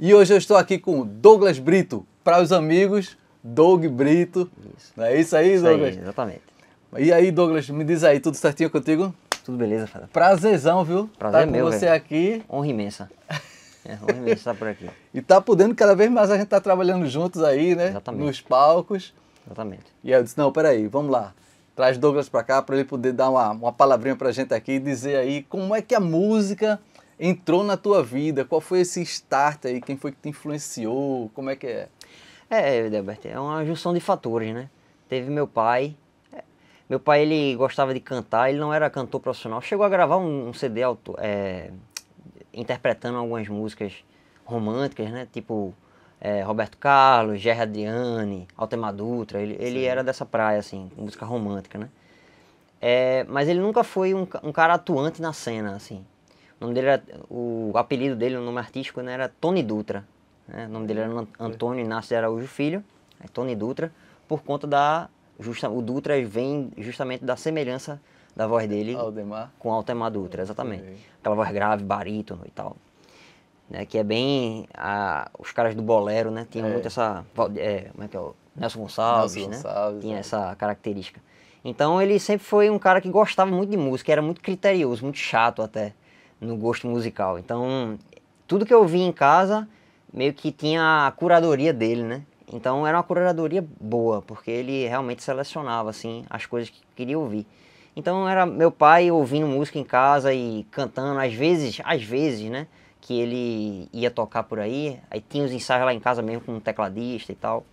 E hoje eu estou aqui com Douglas Brito, para os amigos, Doug Brito. Isso. Não é isso aí, isso Douglas? Aí, exatamente. E aí, Douglas, me diz aí, tudo certinho contigo? Tudo beleza, Fada. Prazerzão, viu? Prazer tá é com meu, você velho. aqui. Honra imensa. É, honra imensa estar tá por aqui. e tá podendo cada vez mais a gente tá trabalhando juntos aí, né? Exatamente. Nos palcos. Exatamente. E eu disse, não, peraí, vamos lá traz Douglas para cá para ele poder dar uma, uma palavrinha para a gente aqui e dizer aí como é que a música entrou na tua vida, qual foi esse start aí, quem foi que te influenciou, como é que é? É, Delberto, é uma junção de fatores, né? Teve meu pai, meu pai ele gostava de cantar, ele não era cantor profissional, chegou a gravar um, um CD auto, é, interpretando algumas músicas românticas, né? Tipo é, Roberto Carlos, Gerry Adriani, Altemar Dutra, ele, ele era dessa praia, assim, música romântica, né? É, mas ele nunca foi um, um, cara atuante na cena, assim. O nome dele era, o apelido dele, o nome artístico, né, era Tony Dutra. Né? O nome dele era Antônio Inácio de Araújo Filho, é Tony Dutra, por conta da... Justa, o Dutra vem justamente da semelhança da voz dele Aldemar. com Altemar Dutra, exatamente. Aquela voz grave, barítono e tal né? Que é bem. A, os caras do Bolero, né? Tinha é. muito essa. É, como é que é? O Nelson Gonçalves, Nelson né? Gonçalves, Tinha é. essa característica. Então ele sempre foi um cara que gostava muito de música, era muito criterioso, muito chato até no gosto musical. Então tudo que eu via em casa meio que tinha a curadoria dele, né? Então era uma curadoria boa, porque ele realmente selecionava assim as coisas que queria ouvir. Então era meu pai ouvindo música em casa e cantando, às vezes, às vezes, né? que ele ia tocar por aí. Aí tinha os ensaios lá em casa mesmo com um tecladista e tal.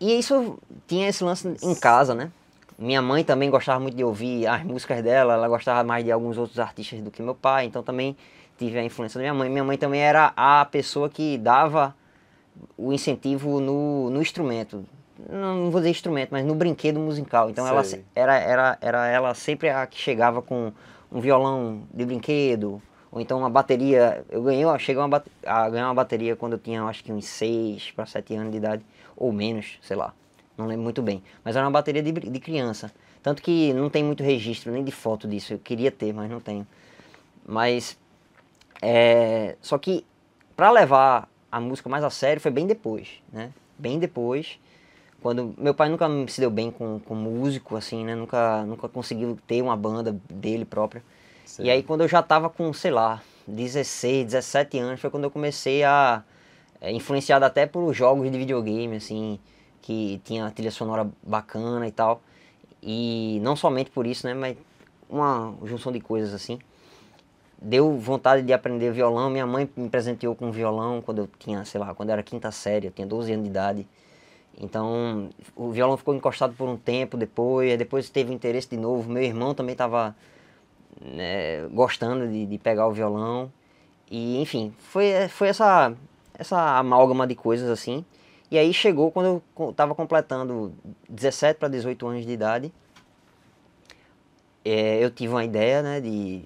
E isso tinha esse lance em casa, né? Minha mãe também gostava muito de ouvir as músicas dela, ela gostava mais de alguns outros artistas do que meu pai, então também tive a influência da minha mãe. Minha mãe também era a pessoa que dava o incentivo no, no instrumento. Não vou dizer instrumento, mas no brinquedo musical. Então ela era, era, era ela sempre a que chegava com um violão de brinquedo, ou então uma bateria, eu ganhei, eu cheguei uma, a ganhar uma bateria quando eu tinha acho que uns 6 para 7 anos de idade, ou menos, sei lá, não lembro muito bem. Mas era uma bateria de, de criança. Tanto que não tem muito registro nem de foto disso, eu queria ter, mas não tenho. Mas, é, só que para levar a música mais a sério foi bem depois, né? Bem depois, quando meu pai nunca se deu bem com, com músico, assim, né? Nunca, nunca conseguiu ter uma banda dele própria. E aí quando eu já estava com, sei lá, 16, 17 anos, foi quando eu comecei a é, influenciado até por jogos de videogame, assim, que tinha trilha sonora bacana e tal. E não somente por isso, né, mas uma junção de coisas assim. Deu vontade de aprender violão. Minha mãe me presenteou com um violão quando eu tinha, sei lá, quando eu era quinta série, eu tinha 12 anos de idade. Então, o violão ficou encostado por um tempo depois, depois teve interesse de novo. Meu irmão também estava né, gostando de, de, pegar o violão. E, enfim, foi, foi essa, essa amálgama de coisas assim. E aí chegou quando eu estava completando 17 para 18 anos de idade. É, eu tive uma ideia, né, de,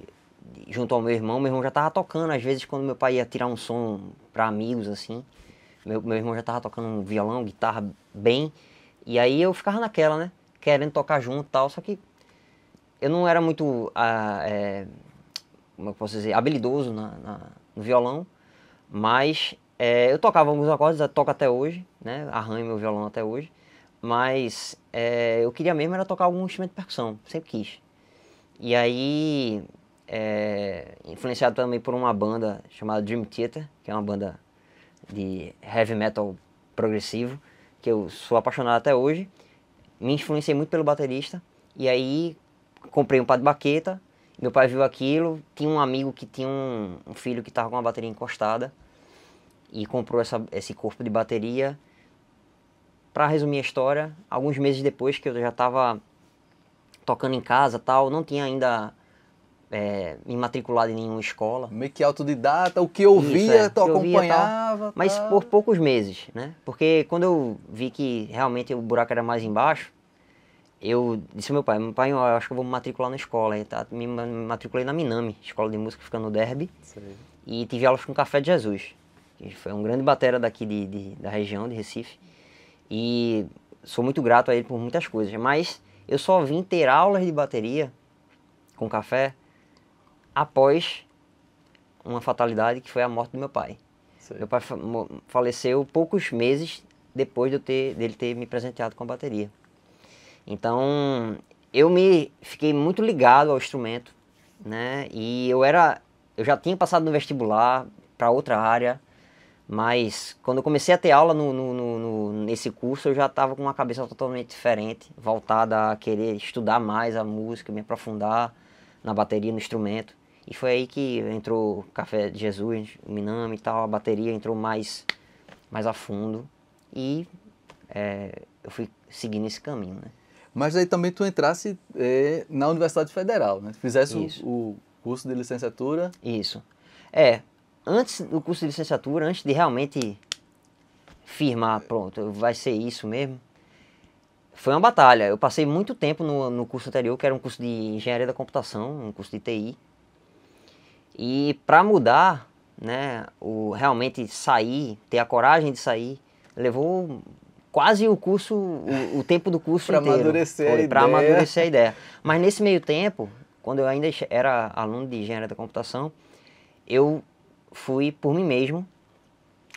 de, junto ao meu irmão, meu irmão já estava tocando, às vezes quando meu pai ia tirar um som para amigos, assim, meu, meu irmão já estava tocando violão, guitarra bem, e aí eu ficava naquela, né, querendo tocar junto e tal, só que eu não era muito, ah, é, como é eu posso dizer, habilidoso na, na, no violão, mas é, eu tocava alguns acordes, toco até hoje, né? Arranho meu violão até hoje, mas é, eu queria mesmo era tocar algum instrumento de percussão, sempre quis. E aí, é, influenciado também por uma banda chamada Dream Theater, que é uma banda de heavy metal progressivo, que eu sou apaixonado até hoje, me influenciei muito pelo baterista, e aí comprei um par de baqueta, meu pai viu aquilo, tinha um amigo que tinha um, um filho que estava com uma bateria encostada e comprou essa, esse corpo de bateria. Para resumir a história, alguns meses depois que eu já estava tocando em casa tal, não tinha ainda é, me matriculado em nenhuma escola. Meio que autodidata, o que eu via, é, tu acompanhava. Tal, mas tá? por poucos meses, né? Porque quando eu vi que realmente o buraco era mais embaixo, eu disse ao meu pai, meu pai, eu acho que eu vou me matricular na escola. tá, me matriculei na Minami, escola de música ficando no Derby. Sim. E tive aulas com o Café de Jesus, que foi um grande batera daqui de, de, da região, de Recife. E sou muito grato a ele por muitas coisas, mas eu só vim ter aulas de bateria com café após uma fatalidade que foi a morte do meu pai. Sim. Meu pai faleceu poucos meses depois de eu ter, dele ter me presenteado com a bateria. Então, eu me fiquei muito ligado ao instrumento, né? E eu era eu já tinha passado no vestibular para outra área, mas quando eu comecei a ter aula no, no, no, nesse curso, eu já estava com uma cabeça totalmente diferente, voltada a querer estudar mais a música, me aprofundar na bateria, no instrumento. E foi aí que entrou Café de Jesus, o Minami e tal, a bateria entrou mais, mais a fundo e é, eu fui seguindo esse caminho, né? mas aí também tu entrasse é, na Universidade Federal, né? fizesse o, o, curso de licenciatura. Isso. É, antes do curso de licenciatura, antes de realmente firmar, é. pronto, vai ser isso mesmo, foi uma batalha. Eu passei muito tempo no, no curso anterior, que era um curso de engenharia da computação, um curso de TI. E para mudar, né, o realmente sair, ter a coragem de sair, levou quase o curso, o, o tempo do curso para amadurecer, para amadurecer a ideia. Mas nesse meio tempo, quando eu ainda era aluno de engenharia da computação, eu fui por mim mesmo,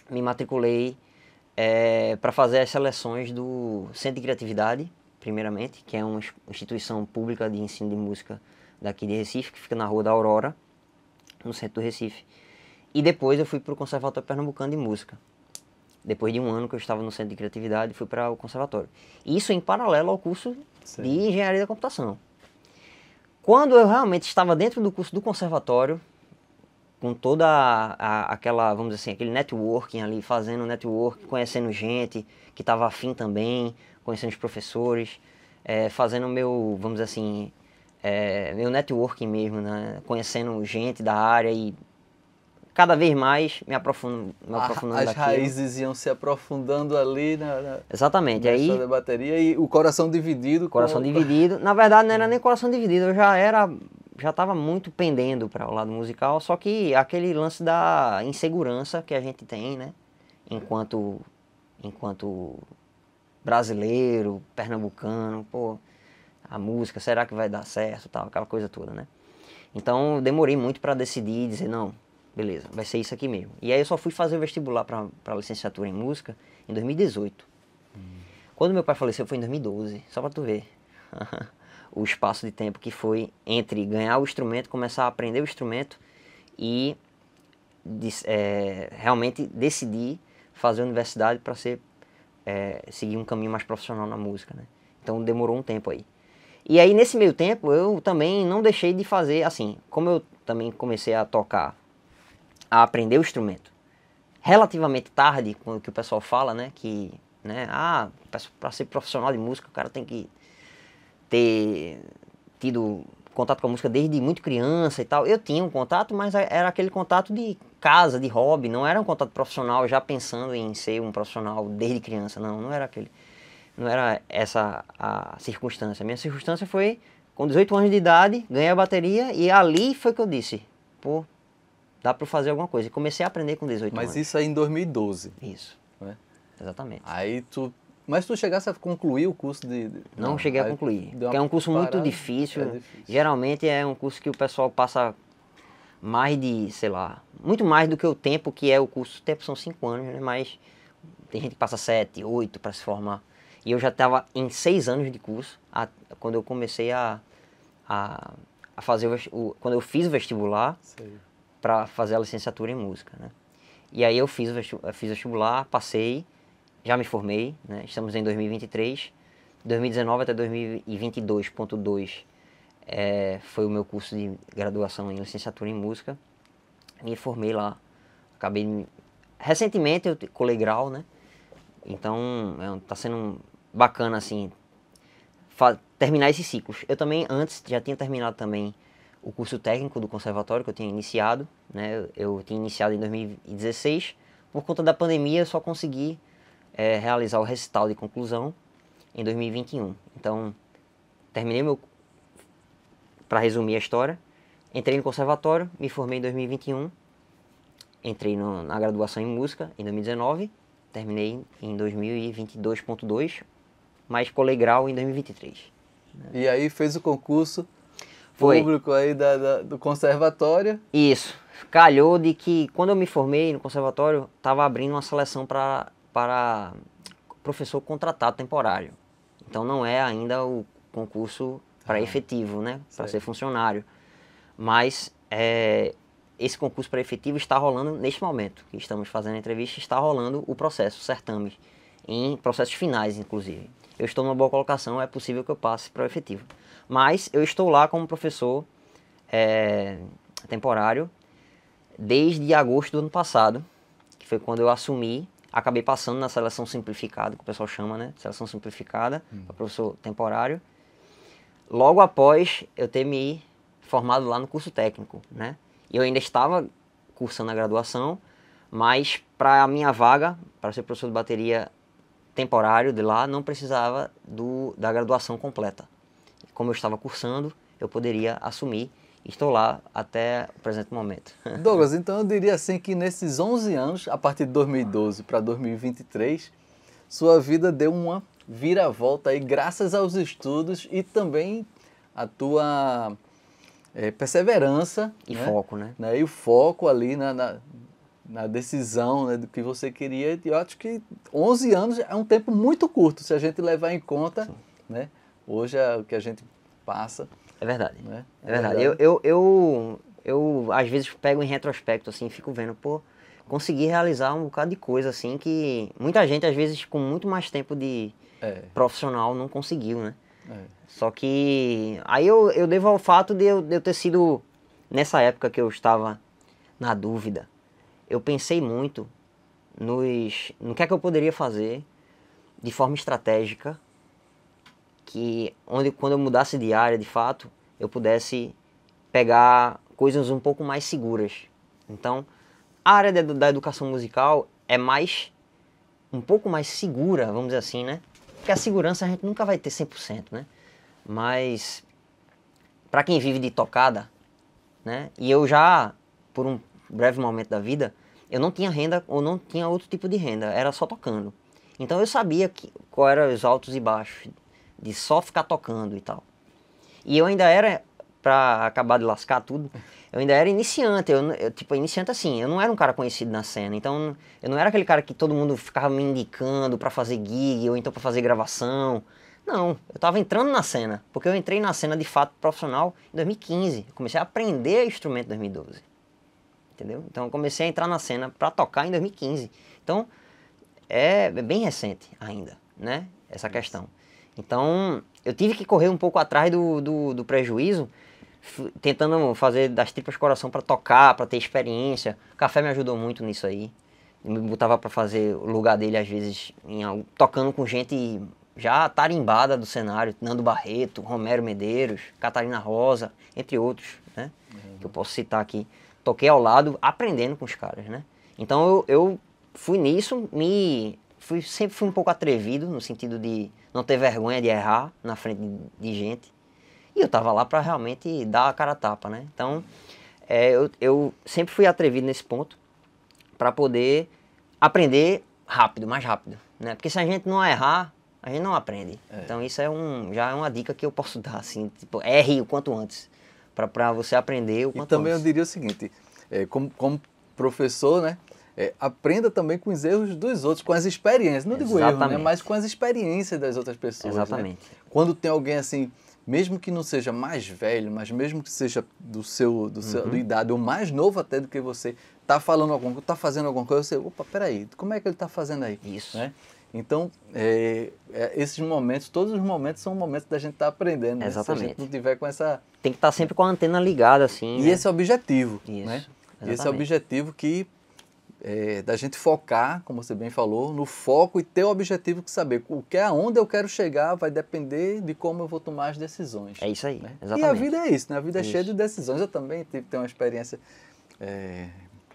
me matriculei é, eh, para fazer as seleções do Centro de Criatividade, primeiramente, que é uma instituição pública de ensino de música daqui de Recife, que fica na Rua da Aurora, no centro do Recife. E depois eu fui para o Conservatório Pernambucano de Música depois de um ano que eu estava no centro de criatividade, fui para o conservatório. Isso em paralelo ao curso Sim. de engenharia da computação. Quando eu realmente estava dentro do curso do conservatório, com toda a, a, aquela, vamos dizer assim, aquele networking ali, fazendo network, conhecendo gente que estava afim também, conhecendo os professores, é, fazendo meu, vamos dizer assim, é, meu networking mesmo, né? conhecendo gente da área e cada vez mais me aprofundando. Me aprofundando As raízes iam se aprofundando ali na, na Exatamente. Aí, da bateria e o coração dividido. Coração com... dividido. Na verdade, não era hum. nem coração dividido, eu já era. Já estava muito pendendo para o lado musical, só que aquele lance da insegurança que a gente tem, né? Enquanto, enquanto brasileiro, pernambucano, pô, a música, será que vai dar certo, tal, aquela coisa toda, né? Então, demorei muito para decidir, dizer não, beleza, vai ser isso aqui mesmo. E aí eu só fui fazer o vestibular para licenciatura em música em 2018. Hum. Quando meu pai faleceu foi em 2012, só para tu ver o espaço de tempo que foi entre ganhar o instrumento, começar a aprender o instrumento e é, realmente decidir fazer a universidade para ser é, seguir um caminho mais profissional na música, né? Então demorou um tempo aí. E aí nesse meio tempo eu também não deixei de fazer assim, como eu também comecei a tocar a aprender o instrumento. Relativamente tarde, quando que o pessoal fala, né, que, né, ah, para ser profissional de música, o cara tem que ter tido contato com a música desde muito criança e tal. Eu tinha um contato, mas é, era aquele contato de casa, de hobby, não era um contato profissional já pensando em ser um profissional desde criança, não, não era aquele. Não era essa a circunstância. A minha circunstância foi com 18 anos de idade, ganhei a bateria e ali foi que eu disse, pô, dá para fazer alguma coisa. E comecei a aprender com 18 Mas anos. Mas isso aí é em 2012. Isso. Né? Exatamente. Aí tu. Mas tu chegasse a concluir o curso de. Não, não, cheguei a concluir. Porque é um curso parada, muito difícil. É difícil. Geralmente é um curso que o pessoal passa mais de, sei lá, muito mais do que o tempo que é o curso. O tempo são cinco anos, né? Mas tem gente que passa sete, oito para se formar. E eu já estava em seis anos de curso a, quando eu comecei a, a, a fazer o, o, quando eu fiz o vestibular. Sim para fazer a licenciatura em música, né? E aí eu fiz, fiz vestibular, passei, já me formei, né? Estamos em 2023, 2019 até 2022.2 é, foi o meu curso de graduação em licenciatura em música. Me formei lá, acabei recentemente eu colei grau, né? Então está é sendo bacana assim terminar esses ciclos. Eu também antes já tinha terminado também o curso técnico do conservatório que eu tinha iniciado, né? Eu tinha iniciado em 2016. Por conta da pandemia, eu só consegui é, realizar o recital de conclusão em 2021. Então, terminei meu para resumir a história, entrei no conservatório, me formei em 2021, entrei no, na graduação em música em 2019, terminei em 2022.2, mais colei grau em 2023. E aí fez o concurso foi. público aí da, da, do conservatório. Isso. Calhou de que quando eu me formei no conservatório, estava abrindo uma seleção para professor contratado temporário. Então não é ainda o concurso para ah, efetivo, né? Para ser funcionário. Mas é, esse concurso para efetivo está rolando neste momento que estamos fazendo a entrevista, está rolando o processo, o certame, em processos finais, inclusive. Eu estou numa boa colocação, é possível que eu passe para o efetivo. Mas eu estou lá como professor é, temporário desde agosto do ano passado, que foi quando eu assumi. Acabei passando na seleção simplificada, que o pessoal chama, né? Seleção simplificada, hum. para professor temporário. Logo após eu ter me formado lá no curso técnico, né? Eu ainda estava cursando a graduação, mas para a minha vaga, para ser professor de bateria temporário de lá, não precisava do, da graduação completa como eu estava cursando, eu poderia assumir. Estou lá até o presente momento. Douglas, então eu diria assim que nesses 11 anos, a partir de 2012 para 2023, sua vida deu uma vira-volta aí, graças aos estudos e também a tua é, perseverança. E né? foco, né? né? E o foco ali na, na, na decisão né, do que você queria. E eu acho que 11 anos é um tempo muito curto, se a gente levar em conta, né? Hoje é o que a gente passa. É verdade. Né? É, verdade. É eu, eu, eu, eu, às vezes, pego em retrospecto, assim, fico vendo, pô, consegui realizar um bocado de coisa, assim, que muita gente, às vezes, com muito mais tempo de é. profissional, não conseguiu, né? É. Só que aí eu, eu devo ao fato de eu, de eu ter sido, nessa época que eu estava na dúvida, eu pensei muito nos, no que é que eu poderia fazer de forma estratégica que onde quando eu mudasse de área, de fato, eu pudesse pegar coisas um pouco mais seguras. Então, a área de, da educação musical é mais um pouco mais segura, vamos dizer assim, né? Porque a segurança a gente nunca vai ter 100%, né? Mas para quem vive de tocada, né? E eu já por um breve momento da vida, eu não tinha renda ou não tinha outro tipo de renda, era só tocando. Então eu sabia que, qual era os altos e baixos de só ficar tocando e tal. E eu ainda era, pra acabar de lascar tudo, eu ainda era iniciante. Eu, eu, tipo, iniciante assim, eu não era um cara conhecido na cena. Então, eu não era aquele cara que todo mundo ficava me indicando para fazer gig ou então para fazer gravação. Não, eu tava entrando na cena, porque eu entrei na cena de fato profissional em 2015. Eu comecei a aprender instrumento em 2012. Entendeu? Então eu comecei a entrar na cena para tocar em 2015. Então é, é bem recente ainda, né? Essa questão. Então, eu tive que correr um pouco atrás do, do, do prejuízo, tentando fazer das tripas coração para tocar, para ter experiência. O café me ajudou muito nisso aí. Me botava para fazer o lugar dele, às vezes, tocando com gente já tarimbada do cenário, Nando Barreto, Romero Medeiros, Catarina Rosa, entre outros, né? Uhum. Que eu posso citar aqui. Toquei ao lado, aprendendo com os caras, né? Então eu, eu fui nisso, me fui, sempre fui um pouco atrevido, no sentido de não ter vergonha de errar na frente de, gente. E eu estava lá para realmente dar a cara a tapa, né? Então, é, eu, eu sempre fui atrevido nesse ponto para poder aprender rápido, mais rápido, né? Porque se a gente não errar, a gente não aprende. É. Então isso é um, já é uma dica que eu posso dar, assim, tipo, erre o quanto antes, para você aprender o quanto antes. E também antes. eu diria o seguinte, é, como, como professor, né, é, aprenda também com os erros dos outros, com as experiências. Não digo erro, né? mas com as experiências das outras pessoas. Né? Exatamente. Né? Quando tem alguém assim, mesmo que não seja mais velho, mas mesmo que seja do seu, do seu uhum. do idade ou mais novo até do que você, tá falando alguma coisa, tá fazendo alguma coisa, você, opa, peraí, como é que ele tá fazendo aí? Isso. Né? Então, é, é, esses momentos, todos os momentos são momentos da gente estar tá aprendendo. Né? Exatamente. Se a gente não tiver com essa... Tem que estar tá sempre com a antena ligada, assim. E né? esse é o objetivo, Isso. né? Exatamente. esse é o objetivo que é, da gente focar, como você bem falou, no foco e ter o objetivo de saber o que é onde eu quero chegar vai depender de como eu vou tomar as decisões. É isso aí, né? exatamente. E a vida é isso, né? A vida é isso. cheia de decisões. Eu também tive, tenho uma experiência... É,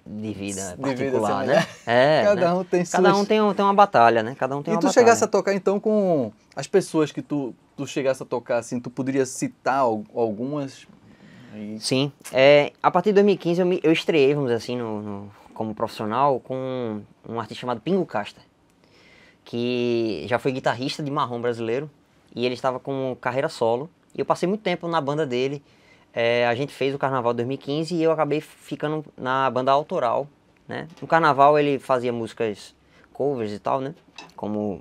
de vida de particular, vida, né? né? É, né? Cada, né? Um tem Cada suas... um tem tem uma batalha, né? Cada um tem e uma batalha. E tu chegasse a tocar, então, com as pessoas que tu, tu chegasse a tocar, assim, tu poderia citar algumas Sim. É, a partir de 2015 eu, me, eu estreiei, vamos assim, no, no, como profissional com um artista chamado Pingo Casta, que já foi guitarrista de marrom brasileiro e ele estava com carreira solo. E eu passei muito tempo na banda dele. É, a gente fez o Carnaval 2015 e eu acabei ficando na banda autoral. Né? No Carnaval ele fazia músicas covers e tal, né? Como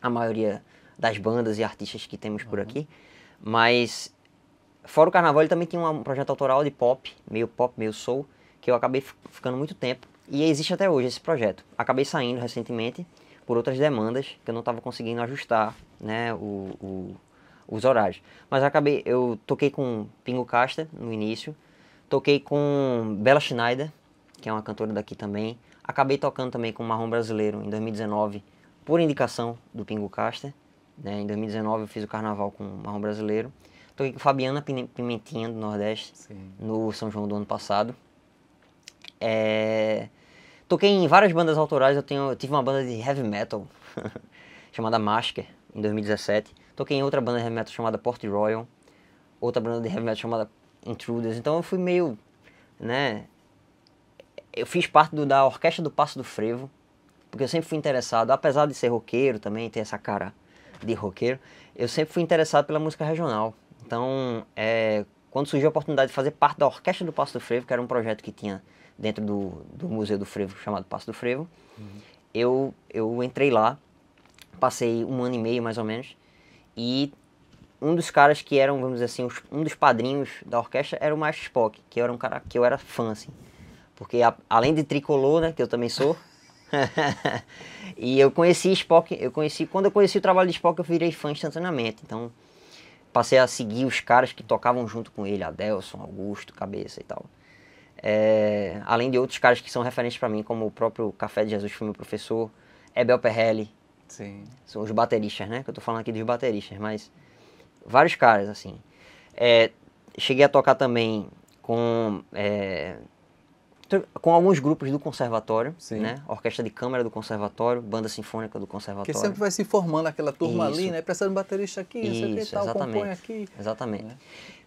a maioria das bandas e artistas que temos por uhum. aqui. Mas fora o Carnaval ele também tinha um projeto autoral de pop, meio pop, meio soul que eu acabei ficando muito tempo e existe até hoje esse projeto. Acabei saindo recentemente por outras demandas que eu não estava conseguindo ajustar né, o, o, os horários. Mas acabei, eu toquei com Pingo Casta no início, toquei com Bela Schneider, que é uma cantora daqui também. Acabei tocando também com Marrom Brasileiro em 2019, por indicação do Pingo Caster. Né? Em 2019 eu fiz o carnaval com Marrom Brasileiro. Toquei com Fabiana Pimentinha do Nordeste, Sim. no São João do ano passado. É... Toquei em várias bandas autorais, eu, tenho, eu tive uma banda de heavy metal chamada Masker, em 2017. Toquei em outra banda de heavy metal chamada Port Royal, outra banda de heavy metal chamada Intruders. Então eu fui meio, né? Eu fiz parte do, da Orquestra do Passo do Frevo, porque eu sempre fui interessado, apesar de ser roqueiro também, ter essa cara de roqueiro, eu sempre fui interessado pela música regional. Então, é, quando surgiu a oportunidade de fazer parte da Orquestra do Passo do Frevo, que era um projeto que tinha dentro do, do Museu do Frevo, chamado Passo do Frevo. Uhum. Eu, eu entrei lá, passei um ano e meio mais ou menos, e um dos caras que eram, vamos dizer assim, os, um dos padrinhos da orquestra era o Maestro Spock, que eu era um cara que eu era fã, assim. Porque a, além de tricolor, né, que eu também sou, e eu conheci Spock, eu conheci, quando eu conheci o trabalho de Spock, eu virei fã instantaneamente. Então, passei a seguir os caras que tocavam junto com ele, Adelson, Augusto, Cabeça e tal. É, além de outros caras que são referentes para mim, como o próprio Café de Jesus, foi meu professor, Ebel Perrelli. Sim. São os bateristas, né? Que eu tô falando aqui dos bateristas, mas vários caras, assim. É, cheguei a tocar também com é, com alguns grupos do conservatório, Sim. né? Orquestra de câmara do conservatório, banda sinfônica do conservatório. Que sempre vai se formando aquela turma Isso. ali, né? Precisando de baterista aqui, Isso, aqui tal, exatamente. compõe aqui. Exatamente. É.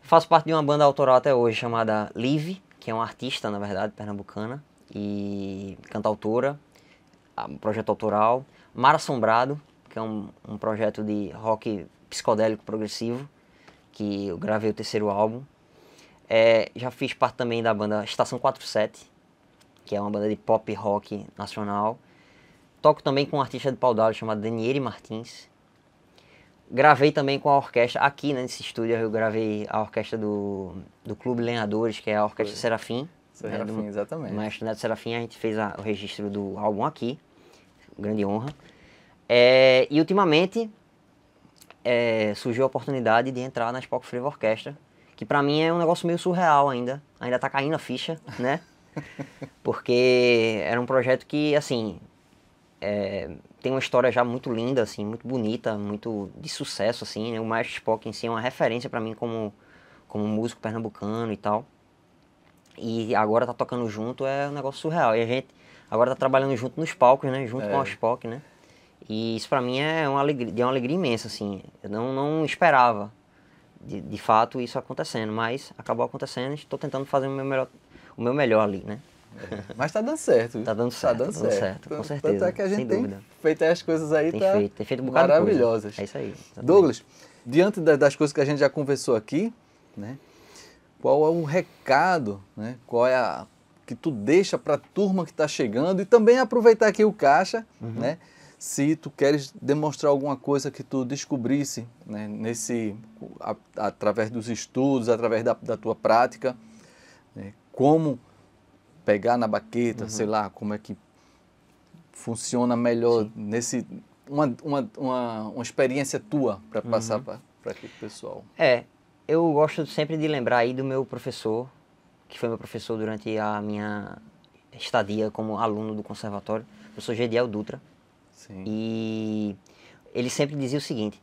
Faço parte de uma banda autoral até hoje chamada Live, que é uma artista, na verdade, pernambucana e cantautora, um projeto autoral. Mar Assombrado, que é um, um projeto de rock psicodélico progressivo, que eu gravei o terceiro álbum. É, já fiz parte também da banda Estação 47, que é uma banda de pop rock nacional. Toco também com um artista de pau chamado Daniele Martins, Gravei também com a orquestra, aqui né, nesse estúdio eu gravei a orquestra do, do Clube Lenhadores, que é a Orquestra Foi. Serafim. Né, Serafim, né, do, exatamente. Maestro Neto Serafim, a gente fez a, o registro do álbum aqui, grande honra. É, e ultimamente é, surgiu a oportunidade de entrar na Spock Frevo Orquestra, que para mim é um negócio meio surreal ainda, ainda tá caindo a ficha, né? Porque era um projeto que, assim, é, tem uma história já muito linda, assim, muito bonita, muito de sucesso, assim, né? O Maestro Spock em si é uma referência para mim como, como músico pernambucano e tal. E agora tá tocando junto é um negócio surreal. E a gente agora tá trabalhando junto nos palcos, né? Junto é. com o Spock, né? E isso para mim é uma alegria, uma alegria imensa, assim. Eu não, não esperava, de, de fato, isso acontecendo, mas acabou acontecendo. Estou tentando fazer o meu melhor, o meu melhor ali, né? Mas tá dando certo. tá dando tá certo. Tá dando, certo, certo. com certeza. Tanto é que a gente tem feito as coisas aí tem tá feito, tem feito um bocado maravilhosas. coisa. É isso aí. Exatamente. Douglas, diante das coisas que a gente já conversou aqui, né? Qual é o recado, né? Qual é a que tu deixa para a turma que está chegando e também aproveitar aqui o caixa, uhum. né? se tu queres demonstrar alguma coisa que tu descobrisse né, nesse a, através dos estudos, através da, da tua prática, né, como pegar na baqueta, uhum. sei lá, como é que funciona melhor Sim. nesse uma, uma, uma, uma, experiência tua para uhum. passar para aquele pessoal. É, eu gosto sempre de lembrar aí do meu professor, que foi meu professor durante a minha estadia como aluno do conservatório, o professor Gediel Dutra. Sim. E ele sempre dizia o seguinte: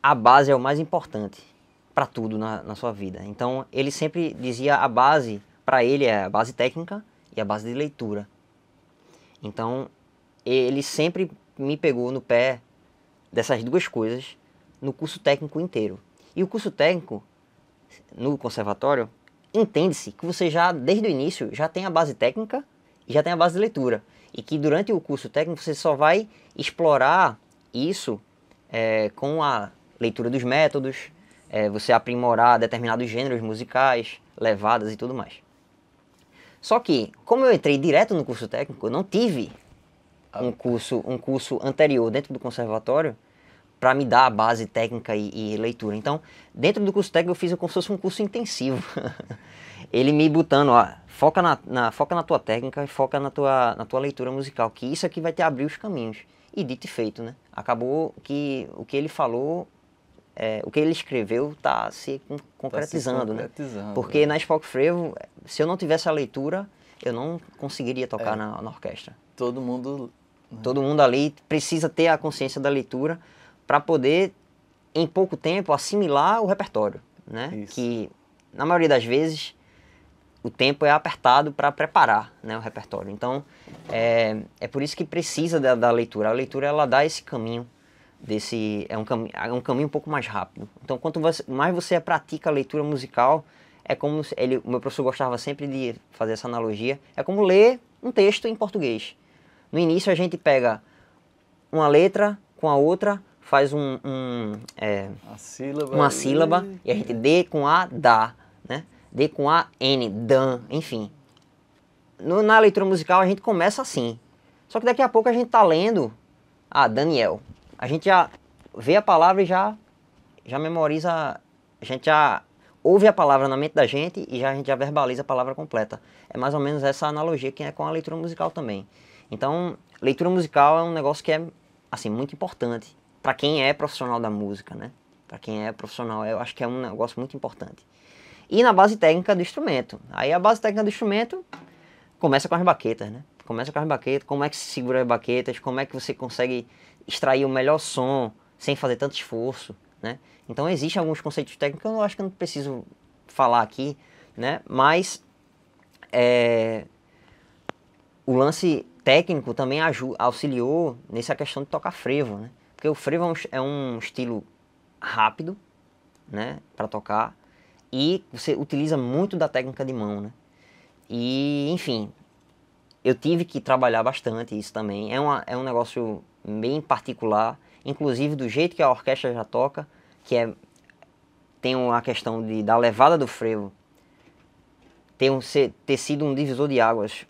a base é o mais importante para tudo na, na sua vida. Então, ele sempre dizia a base, para ele é a base técnica, e a base de leitura. Então, ele sempre me pegou no pé dessas duas coisas no curso técnico inteiro. E o curso técnico no conservatório entende-se que você já desde o início já tem a base técnica e já tem a base de leitura e que durante o curso técnico você só vai explorar isso é, com a leitura dos métodos, é, você aprimorar determinados gêneros musicais, levadas e tudo mais. Só que, como eu entrei direto no curso técnico, eu não tive ah. um curso, um curso anterior dentro do conservatório para me dar a base técnica e, e, leitura. Então, dentro do curso técnico, eu fiz como se fosse um curso intensivo. Ele me botando, ó, foca na, na, foca na tua técnica e foca na tua, na tua leitura musical, que isso aqui vai te abrir os caminhos. E dito e feito, né? Acabou que o que ele falou é, o que ele escreveu está se concretizando, tá se concretizando né? Porque né? na Spock Frevo, se eu não tivesse a leitura, eu não conseguiria tocar é, na, na, orquestra. Todo mundo. Né? Todo mundo ali precisa ter a consciência da leitura para poder, em pouco tempo, assimilar o repertório, né? Isso. Que, na maioria das vezes, o tempo é apertado para preparar né, o repertório. Então, é, é por isso que precisa da, da leitura. A leitura, ela dá esse caminho desse é um, é um caminho um pouco mais rápido. Então, quanto mais você pratica a leitura musical, é como ele, o meu professor gostava sempre de fazer essa analogia, é como ler um texto em português. No início a gente pega uma letra com a outra, faz um, um é, sílaba uma sílaba e... e a gente D com A dá, né? D com A N dan, enfim. No, na leitura musical a gente começa assim. Só que daqui a pouco a gente tá lendo a ah, Daniel, a gente já vê a palavra e já, já memoriza, a gente já ouve a palavra na mente da gente e já, a gente já verbaliza a palavra completa. É mais ou menos essa analogia que é com a leitura musical também. Então, leitura musical é um negócio que é assim muito importante para quem é profissional da música, né? Para quem é profissional, eu acho que é um negócio muito importante. E na base técnica do instrumento. Aí a base técnica do instrumento começa com as baquetas, né? começa com as baquetas, como é que se segura as baquetas, como é que você consegue extrair o melhor som sem fazer tanto esforço, né? Então existem alguns conceitos técnicos que eu acho que eu não preciso falar aqui, né? Mas é, o lance técnico também auxiliou nessa questão de tocar frevo, né? Porque o frevo é um, é estilo rápido, né? Para tocar e você utiliza muito da técnica de mão, né? E enfim, eu tive que trabalhar bastante isso também. É, uma, é um negócio bem particular, inclusive do jeito que a orquestra já toca, que é tem a questão de, da levada do frevo ter, um, ter sido um divisor de águas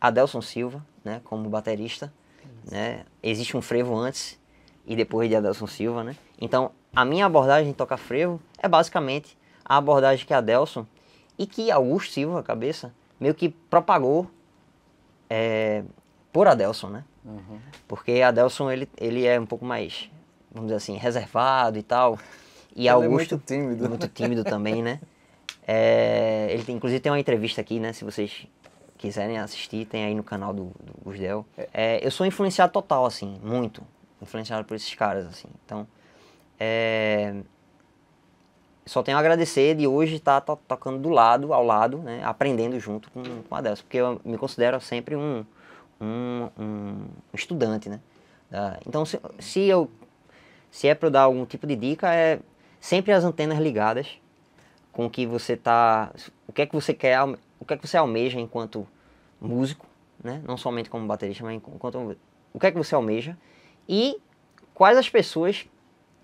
Adelson Silva, né, como baterista. Né? Existe um frevo antes e depois de Adelson Silva, né? Então, a minha abordagem em tocar frevo é basicamente a abordagem que Adelson e que Augusto Silva, cabeça, meio que propagou é, por Adelson, né? Uhum. Porque Adelson, ele, ele é um pouco mais, vamos dizer assim, reservado e tal. E ele é Augusto... É muito tímido. É muito tímido também, né? É, ele tem, inclusive tem uma entrevista aqui, né? Se vocês quiserem assistir, tem aí no canal do, do Gusdel. É, é eu sou influenciado total, assim, muito. Influenciado por esses caras, assim. Então, é, só tenho a agradecer de hoje estar tá, tá, tocando do lado, ao lado, né, aprendendo junto com, com a Delcio, porque eu me considero sempre um, um, um estudante, né? Ah, então, se, se, eu, se é para eu dar algum tipo de dica, é sempre as antenas ligadas com o que você está, o que é que você quer, o que é que você almeja enquanto músico, né? Não somente como baterista, mas enquanto o que é que você almeja e quais as pessoas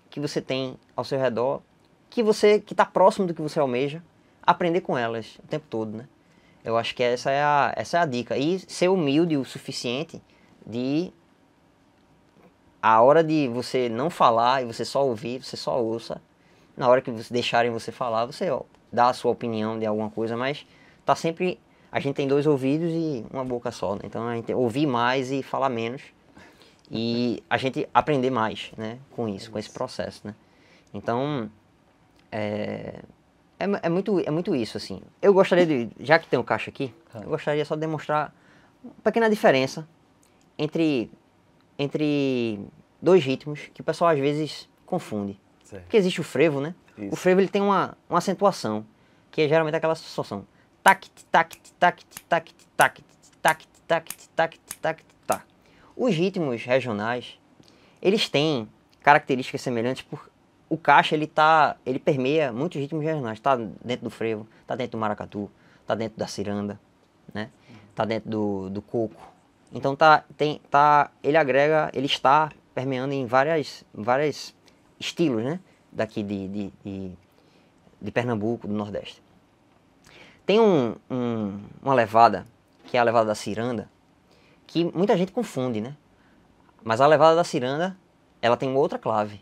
que você tem ao seu redor que você que está próximo do que você almeja, aprender com elas o tempo todo, né? Eu acho que essa é a, essa é a dica. E ser humilde o suficiente de a hora de você não falar e você só ouvir, você só ouça. Na hora que deixarem você falar, você ó, dá a sua opinião de alguma coisa, mas tá sempre a gente tem dois ouvidos e uma boca só, né? então a gente ouvir mais e falar menos e a gente aprender mais, né, com isso, com esse processo, né? Então é, é, é, muito, é muito isso, assim. Eu gostaria de, já que tem o caixa aqui, eu gostaria só de demonstrar uma pequena diferença entre, entre dois ritmos que o pessoal às vezes confunde. Certo. Porque existe o frevo, né? Isso. O frevo ele tem uma, uma acentuação, que é geralmente aquela situação. Tac, tac, tac, tac, tac, tac, tac, tac, tac, tac. Os ritmos regionais, eles têm características semelhantes por o caixa ele tá, ele permeia muitos ritmos regionais. Está dentro do frevo, está dentro do maracatu, está dentro da ciranda, né? Está dentro do, do coco. Então tá, tem, tá, ele agrega, ele está permeando em várias, várias estilos, né? Daqui de, de, de, de Pernambuco, do Nordeste. Tem um, um, uma levada que é a levada da ciranda, que muita gente confunde, né? Mas a levada da ciranda, ela tem uma outra clave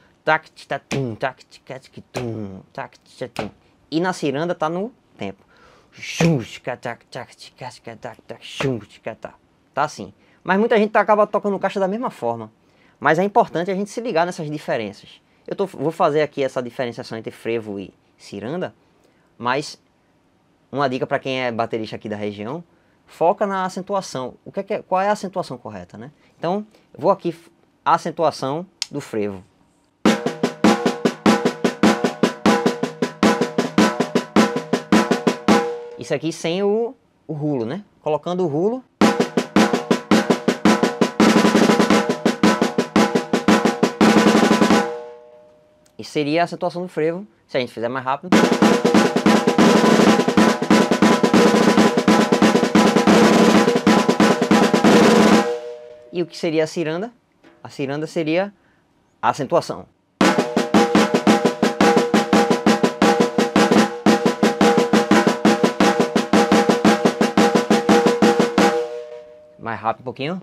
Tac-tic-tum, tac-tic-tum, tac-tic-tum. E na ciranda tá no tempo. Tá assim. Mas muita gente tá, acaba tocando caixa da mesma forma. Mas é importante a gente se ligar nessas diferenças. Eu tô, vou fazer aqui essa diferenciação entre frevo e ciranda, mas uma dica para quem é baterista aqui da região, foca na acentuação. O que é, é qual é a acentuação correta, né? Então, vou aqui a acentuação do frevo. Isso aqui sem o, o rulo, né? Colocando o rulo. Isso seria a situação do frevo, se a gente fizer mais rápido. E o que seria a ciranda? A ciranda seria a acentuação. mais rápido um pouquinho.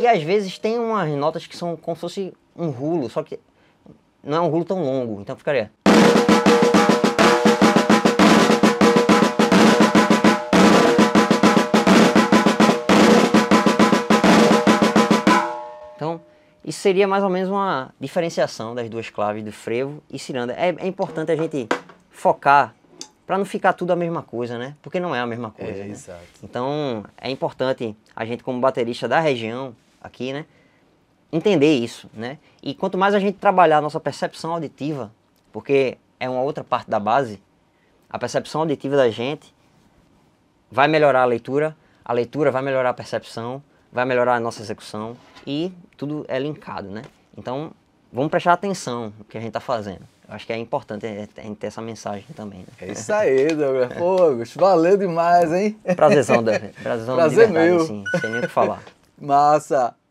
E às vezes tem umas notas que são como se fosse um rulo, só que não é um rulo tão longo, então ficaria. Então, isso seria mais ou menos uma diferenciação das duas claves do frevo e ciranda. É, é importante a gente focar para não ficar tudo a mesma coisa, né? Porque não é a mesma coisa. É, né? Exato. Então é importante a gente, como baterista da região aqui, né? Entender isso, né? E quanto mais a gente trabalhar a nossa percepção auditiva, porque é uma outra parte da base, a percepção auditiva da gente vai melhorar a leitura, a leitura vai melhorar a percepção, vai melhorar a nossa execução e tudo é linkado, né? Então, vamos prestar atenção no que a gente está fazendo. Acho que é importante a gente ter essa mensagem também. Né? É isso aí, Douglas. Pô, Augusto, valeu demais, hein? Prazerzão, Douglas. Prazerzão Prazer de verdade, meu. Assim, sem nem o que falar. Massa.